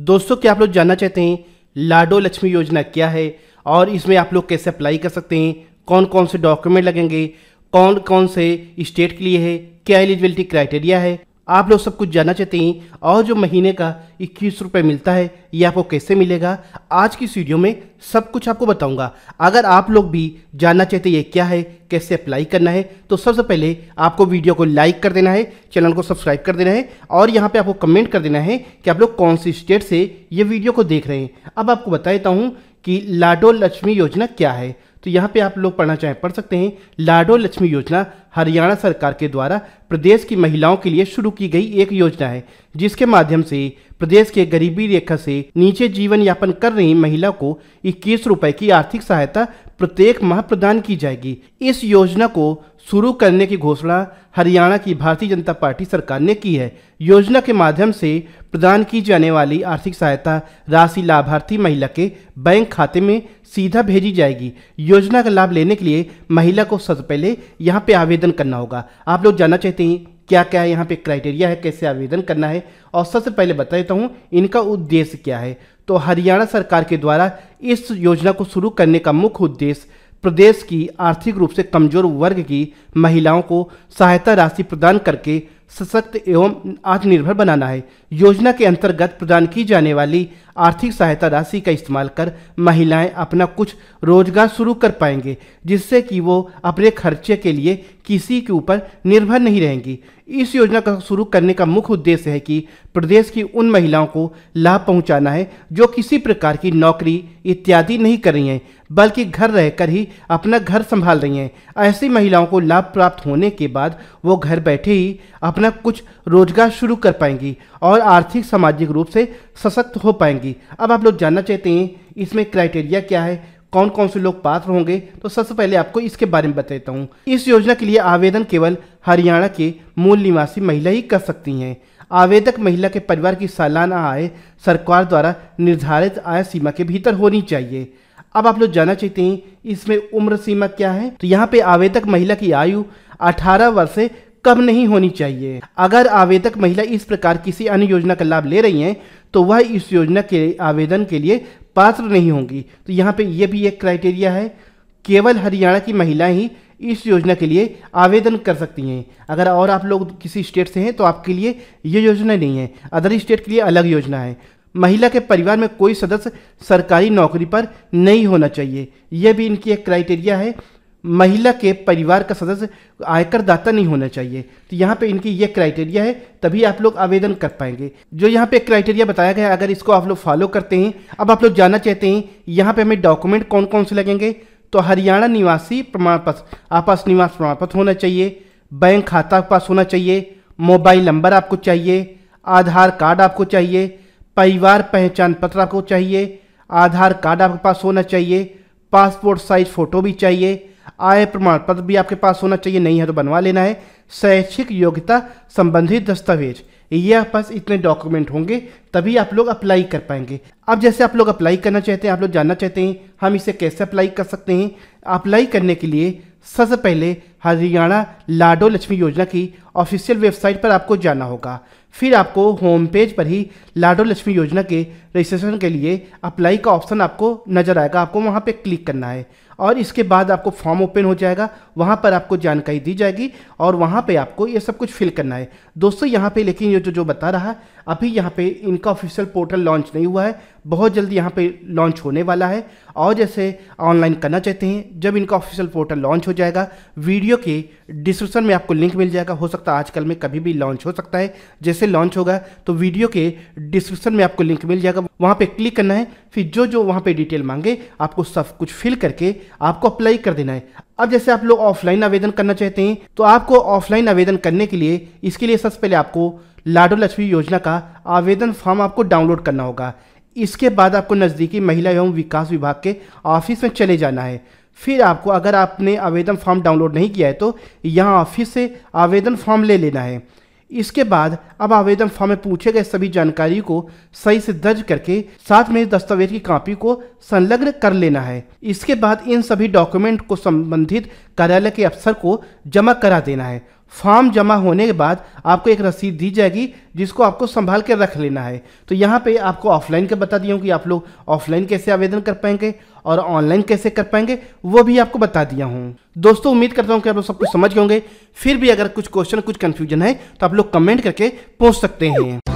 दोस्तों क्या आप लोग जानना चाहते हैं लाडो लक्ष्मी योजना क्या है और इसमें आप लोग कैसे अप्लाई कर सकते हैं कौन कौन से डॉक्यूमेंट लगेंगे कौन कौन से स्टेट के लिए है क्या एलिजिबिलिटी क्राइटेरिया है आप लोग सब कुछ जानना चाहते हैं और जो महीने का इक्कीस रुपये मिलता है ये आपको कैसे मिलेगा आज की वीडियो में सब कुछ आपको बताऊंगा अगर आप लोग भी जानना चाहते हैं ये क्या है कैसे अप्लाई करना है तो सबसे पहले आपको वीडियो को लाइक कर देना है चैनल को सब्सक्राइब कर देना है और यहाँ पर आपको कमेंट कर देना है कि आप लोग कौन सी स्टेट से ये वीडियो को देख रहे हैं अब आपको बता देता हूँ कि लाडो लक्ष्मी योजना क्या है तो यहाँ पे आप लोग पढ़ना चाहें पढ़ सकते हैं लाडो लक्ष्मी योजना हरियाणा सरकार के द्वारा प्रदेश की महिलाओं के लिए शुरू की गई एक योजना है जिसके माध्यम से प्रदेश के गरीबी रेखा से नीचे जीवन यापन कर रही महिला को इक्कीस रुपए की आर्थिक सहायता प्रत्येक माह प्रदान की जाएगी इस योजना को शुरू करने की घोषणा हरियाणा की भारतीय जनता पार्टी सरकार ने की है योजना के माध्यम से प्रदान की जाने वाली आर्थिक सहायता राशि लाभार्थी महिला के बैंक खाते में सीधा भेजी जाएगी योजना का लाभ लेने के लिए महिला को सबसे पहले यहाँ पे आवेदन करना होगा आप लोग जानना चाहते हैं क्या क्या है यहाँ पे क्राइटेरिया है कैसे आवेदन करना है और सबसे पहले बता देता हूँ इनका उद्देश्य क्या है तो हरियाणा सरकार के द्वारा इस योजना को शुरू करने का मुख्य उद्देश्य प्रदेश की आर्थिक रूप से कमजोर वर्ग की महिलाओं को सहायता राशि प्रदान करके सशक्त एवं आत्मनिर्भर बनाना है योजना के अंतर्गत प्रदान की जाने वाली आर्थिक सहायता राशि का इस्तेमाल कर महिलाएं अपना कुछ रोजगार शुरू कर पाएंगे जिससे कि वो अपने खर्चे के लिए किसी के ऊपर निर्भर नहीं रहेंगी इस योजना का शुरू करने का मुख्य उद्देश्य है कि प्रदेश की उन महिलाओं को लाभ पहुंचाना है जो किसी प्रकार की नौकरी इत्यादि नहीं कर रही हैं बल्कि घर रहकर ही अपना घर संभाल रही हैं ऐसी महिलाओं को लाभ प्राप्त होने के बाद वो घर बैठे ही अपना कुछ रोजगार शुरू कर पाएंगी और आर्थिक सामाजिक रूप से सशक्त हो पाएंगी अब आप लोग जानना चाहते हैं इसमें क्राइटेरिया क्या है कौन कौन से लोग पात्र होंगे तो सबसे पहले आपको इसके बारे में बताता हूँ इस योजना के लिए आवेदन केवल हरियाणा के मूल निवासी महिला ही कर सकती हैं आवेदक महिला के परिवार की सालाना आय सरकार द्वारा निर्धारित आय सीमा के भीतर होनी चाहिए अब आप लोग जानना चाहते हैं इसमें उम्र सीमा क्या है तो यहाँ पे आवेदक महिला की आयु 18 वर्ष से कम नहीं होनी चाहिए अगर आवेदक महिला इस प्रकार किसी अन्य योजना का लाभ ले रही हैं तो वह इस योजना के आवेदन के लिए पात्र नहीं होंगी तो यहाँ पे यह भी एक क्राइटेरिया है केवल हरियाणा की महिलाएं ही इस योजना के लिए आवेदन कर सकती हैं अगर और आप लोग किसी स्टेट से हैं तो आपके लिए ये योजना नहीं है अदर स्टेट के लिए अलग योजना है महिला के परिवार में कोई सदस्य सरकारी नौकरी पर नहीं होना चाहिए यह भी इनकी एक क्राइटेरिया है महिला के परिवार का सदस्य आयकर दाता नहीं होना चाहिए तो यहाँ पे इनकी ये क्राइटेरिया है तभी आप लोग आवेदन कर पाएंगे जो यहाँ पे क्राइटेरिया बताया गया है अगर इसको आप लोग फॉलो करते हैं अब आप लोग जानना चाहते हैं यहाँ पे हमें डॉक्यूमेंट कौन कौन से लगेंगे तो हरियाणा निवासी प्रमाण पत्र आपस निवास प्रमाण पत्र होना चाहिए बैंक खाता पास होना चाहिए मोबाइल नंबर आपको चाहिए आधार कार्ड आपको चाहिए परिवार पहचान पत्र आपको चाहिए आधार कार्ड आपके पास होना चाहिए पासपोर्ट साइज फ़ोटो भी चाहिए आय प्रमाण पत्र भी आपके पास होना चाहिए नहीं है तो बनवा लेना है शैक्षिक योग्यता संबंधी दस्तावेज ये आप पास इतने डॉक्यूमेंट होंगे तभी आप लोग अप्लाई कर पाएंगे अब जैसे आप लोग अप्लाई करना चाहते हैं आप लोग जानना चाहते हैं हम इसे कैसे अप्लाई कर सकते हैं अप्लाई करने के लिए सबसे पहले हरियाणा लाडो लक्ष्मी योजना की ऑफिशियल वेबसाइट पर आपको जाना होगा फिर आपको होम पेज पर ही लाडो लक्ष्मी योजना के रजिस्ट्रेशन के लिए अप्लाई का ऑप्शन आपको नज़र आएगा आपको वहाँ पर क्लिक करना है और इसके बाद आपको फॉर्म ओपन हो जाएगा वहाँ पर आपको जानकारी दी जाएगी और वहाँ पे आपको ये सब कुछ फिल करना है दोस्तों यहाँ पे लेकिन ये जो जो बता रहा है अभी यहाँ पे इनका ऑफिशियल पोर्टल लॉन्च नहीं हुआ है बहुत जल्दी यहाँ पे लॉन्च होने वाला है और जैसे ऑनलाइन करना चाहते हैं जब इनका ऑफिशियल पोर्टल लॉन्च हो जाएगा वीडियो के डिस्क्रिप्शन में आपको लिंक मिल जाएगा हो सकता है आजकल में कभी भी लॉन्च हो सकता है जैसे लॉन्च होगा तो वीडियो के डिस्क्रिप्शन में आपको लिंक मिल जाएगा वहाँ पर क्लिक करना है फिर जो जो वहाँ पर डिटेल मांगे आपको सब कुछ फिल करके आपको अप्लाई कर देना है अब जैसे आप लोग ऑफलाइन आवेदन करना चाहते हैं तो आपको ऑफलाइन आवेदन करने के लिए इसके लिए सबसे पहले आपको लाडो लक्ष्मी योजना का आवेदन फॉर्म आपको डाउनलोड करना होगा इसके बाद आपको नज़दीकी महिला एवं विकास विभाग के ऑफिस में चले जाना है फिर आपको अगर आपने आवेदन फॉर्म डाउनलोड नहीं किया है तो यहाँ ऑफिस से आवेदन फॉर्म ले लेना है इसके बाद अब आवेदन फॉर्म में पूछे गए सभी जानकारी को सही से दर्ज करके साथ में दस्तावेज की कॉपी को संलग्न कर लेना है इसके बाद इन सभी डॉक्यूमेंट को संबंधित कार्यालय के अफसर को जमा करा देना है फॉर्म जमा होने के बाद आपको एक रसीद दी जाएगी जिसको आपको संभाल के रख लेना है तो यहाँ पे आपको ऑफलाइन का बता दिया हूँ कि आप लोग ऑफलाइन कैसे आवेदन कर पाएंगे और ऑनलाइन कैसे कर पाएंगे वो भी आपको बता दिया हूँ दोस्तों उम्मीद करता हूँ कि आप लोग सब कुछ समझ गए होंगे फिर भी अगर कुछ क्वेश्चन कुछ कन्फ्यूजन है तो आप लोग कमेंट करके पूछ सकते हैं